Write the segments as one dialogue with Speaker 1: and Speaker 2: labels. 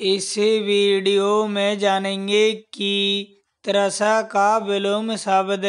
Speaker 1: इस वीडियो में जानेंगे कि त्रसा का विलोम शब्द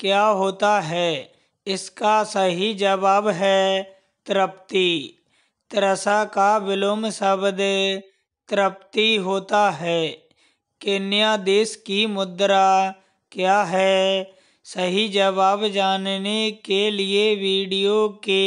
Speaker 1: क्या होता है इसका सही जवाब है तृप्ति त्रसा का विलोम शब्द तृप्ति होता है केन्या देश की मुद्रा क्या है सही जवाब जानने के लिए वीडियो के